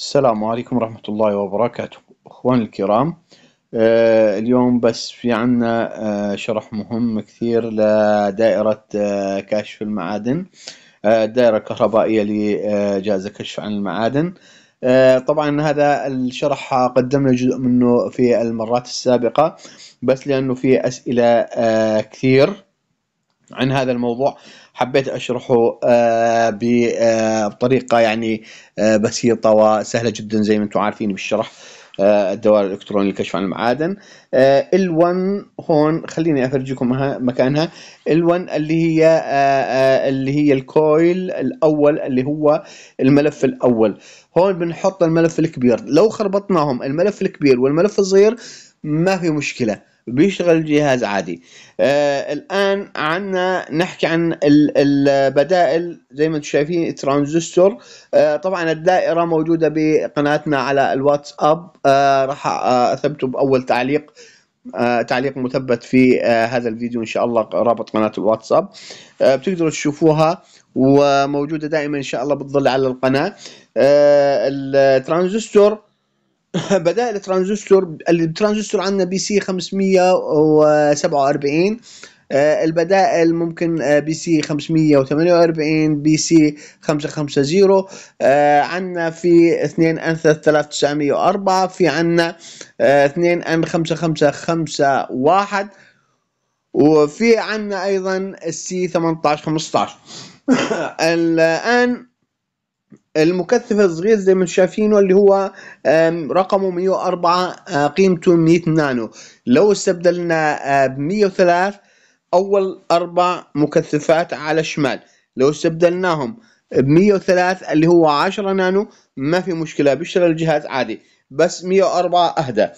السلام عليكم ورحمة الله وبركاته أخواني الكرام آه اليوم بس في عنا آه شرح مهم كثير لدائرة آه كشف المعادن آه، الدائرة الكهربائية لجهاز كشف عن المعادن آه، طبعا هذا الشرح قدمنا جزء منه في المرات السابقة بس لأنه في أسئلة آه، كثير عن هذا الموضوع حبيت اشرحه آه، آه، بطريقه يعني آه، بسيطه وسهله جدا زي ما انتم عارفين بالشرح الدوائر الالكترونيه للكشف عن المعادن ال1 هون خليني افرجيكم مكانها ال1 اللي هي اللي هي الكويل الاول اللي هو الملف الاول هون بنحط الملف الكبير لو خربطناهم الملف الكبير والملف الصغير ما في مشكله بيشتغل الجهاز عادي آه الان عنا نحكي عن البدائل زي ما انتم شايفين ترانزستور آه طبعا الدائره موجوده بقناتنا على الواتساب آه راح اثبته باول تعليق آه تعليق مثبت في آه هذا الفيديو ان شاء الله رابط قناه الواتساب آه بتقدروا تشوفوها وموجوده دائما ان شاء الله بتظل على القناه آه، الترانزستور بدائل الترانزستور الترانزستور عندنا بي سي 547 آه، البدائل ممكن آه، بي سي 548 بي سي 550 آه، عندنا في 2 ان 3904 في عندنا 2 ان 5551 وفي عندنا ايضا السي 1815 الان المكثف الصغير زي ما شايفينه اللي هو رقمه 104 آه، قيمته 100 نانو لو استبدلنا آه، ب 103 اول اربع مكثفات على الشمال لو استبدلناهم ب 103 اللي هو 10 نانو ما في مشكله بيشتغل الجهاز عادي بس 104 اهدى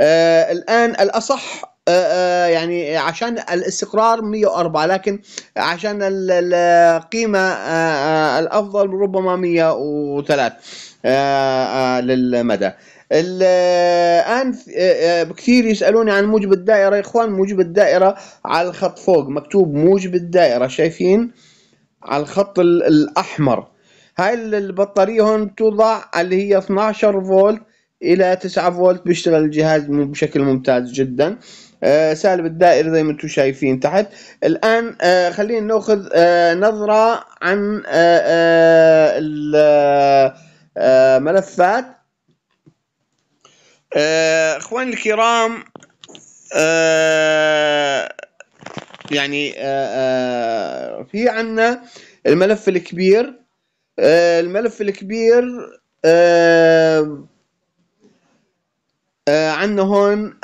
آه الان الاصح آه، آه، يعني عشان الاستقرار 104 لكن عشان القيمة آه، الأفضل ربما 103 للمدى الآن كثير يسألوني عن موجب الدائرة يا إخوان موجب الدائرة على الخط فوق مكتوب موجب الدائرة شايفين على الخط الأحمر هاي البطارية هون توضع اللي هي 12 فولت إلى 9 فولت بيشتغل الجهاز بشكل ممتاز جدا آه، سالب الدائري زي ما انتم شايفين تحت الآن آه، خلينا نأخذ آه، نظرة عن الملفات اخواني الكرام يعني في عنا الملف الكبير الملف الكبير عندنا هون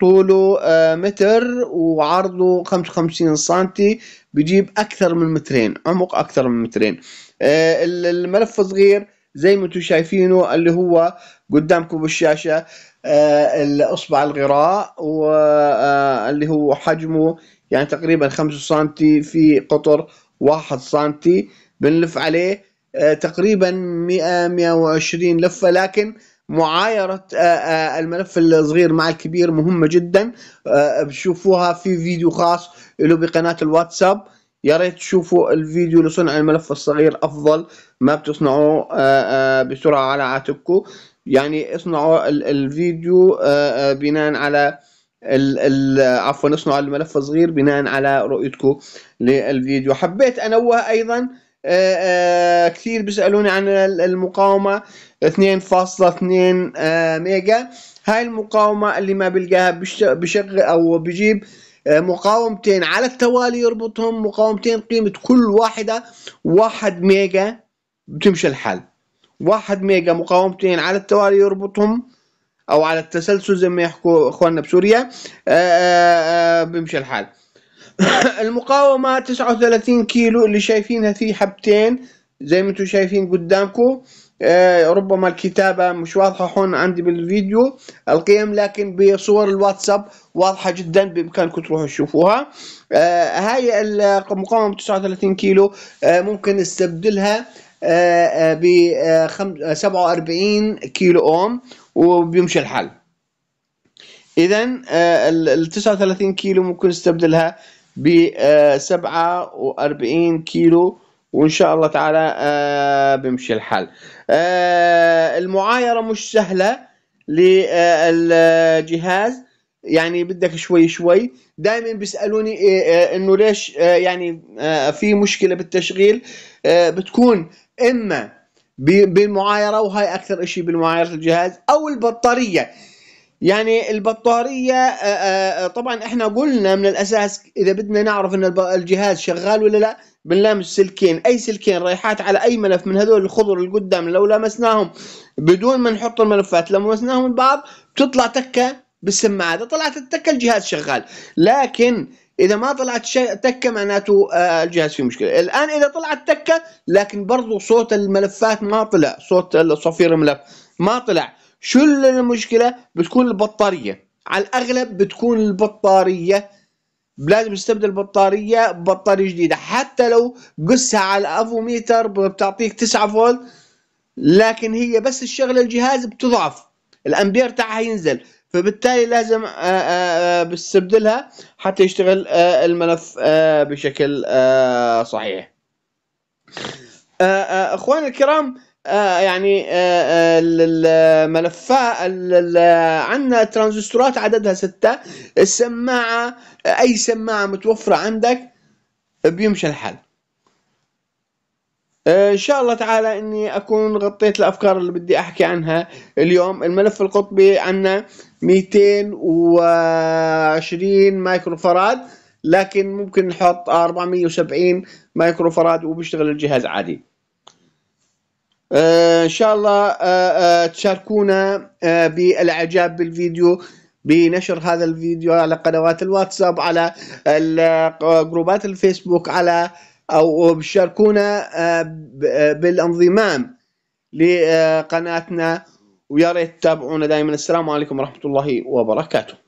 طوله آه، متر وعرضه 55 سنتي بيجيب اكثر من مترين عمق اكثر من مترين آه، الملف صغير زي ما انتم شايفينه اللي هو قدامكم بالشاشه آه، الاصبع الغراء واللي هو حجمه يعني تقريبا 5 سنتي في قطر 1 سنتي بنلف عليه تقريبا 100 120 لفه لكن معايرة آه، آه، الملف الصغير مع الكبير مهمة جدا آه، بتشوفوها في فيديو خاص له بقناة الواتساب يا ريت تشوفوا الفيديو لصنع الملف الصغير أفضل ما بتصنعوه بسرعة على عاتقكم يعني اصنعوا الفيديو بناء على عفوا اصنعوا الملف الصغير بناء على رؤيتكم للفيديو حبيت أنوه أيضا آه، آه، كثير بيسالوني عن المقاومه 2.2 آه، ميجا هاي المقاومه اللي ما بلقاها بشغل او بجيب مقاومتين على التوالي يربطهم مقاومتين قيمه كل واحده واحد ميجا بتمشي الحال واحد ميجا مقاومتين على التوالي يربطهم او على التسلسل زي ما يحكوا اخواننا بسوريا آآ بيمشي الحال المقاومة 39 كيلو اللي شايفينها في حبتين زي ما انتم شايفين قدامكم آه، ربما الكتابة مش واضحة هون عندي بالفيديو القيم لكن بصور الواتساب واضحة جدا بإمكانكم تروحوا تشوفوها آه، هاي المقاومة 39 كيلو آه، ممكن استبدلها ب 47 كيلو أوم وبيمشي الحال إذا ال 39 كيلو ممكن استبدلها ب 47 كيلو وان شاء الله تعالى آه، بمشي الحال آه، المعايره مش سهله للجهاز يعني بدك شوي شوي دائما بيسالوني آه، انه ليش يعني في مشكله بالتشغيل بتكون اما بالمعايره وهي اكثر شيء بالمعايره الجهاز او البطاريه يعني البطارية آه، آه، آه، طبعا احنا قلنا من الاساس اذا بدنا نعرف ان الجهاز شغال ولا لا بنلامس سلكين اي سلكين رايحات على اي ملف من هذول الخضر اللي قدام لو لمسناهم بدون ما نحط الملفات لمسناهم البعض بتطلع تكة بالسماعة اذا طلعت التكة الجهاز شغال لكن اذا ما طلعت تكه معناته الجهاز فيه مشكله الان اذا طلعت تكه لكن برضه صوت الملفات ما طلع صوت صفير الملف ما طلع شو المشكلة بتكون البطارية على الأغلب بتكون البطارية لازم تستبدل بطارية ببطارية جديدة حتى لو قسها على الأفوميتر بتعطيك 9 فولت لكن هي بس الشغلة الجهاز بتضعف الأمبير تاعها ينزل فبالتالي لازم آه، آه، آه، بستبدلها حتى يشتغل الملف بشكل صحيح اخوان الكرام آه، يعني آه، آه، ملفا عندنا ترانزستورات عددها ستة السماعة أي سماعة متوفرة عندك بيمشي الحال ان شاء الله تعالى اني اكون غطيت الافكار اللي بدي احكي عنها اليوم الملف القطبي عندنا 220 مايكرو فاراد لكن ممكن نحط 470 مايكرو فاراد وبيشتغل الجهاز عادي آه، ان شاء الله آه، آه، تشاركونا بالاعجاب بالفيديو بنشر هذا الفيديو على قنوات الواتساب على جروبات الفيسبوك على او بشاركونا بالانضمام لقناتنا ويا ريت تتابعونا دائما السلام عليكم ورحمه الله وبركاته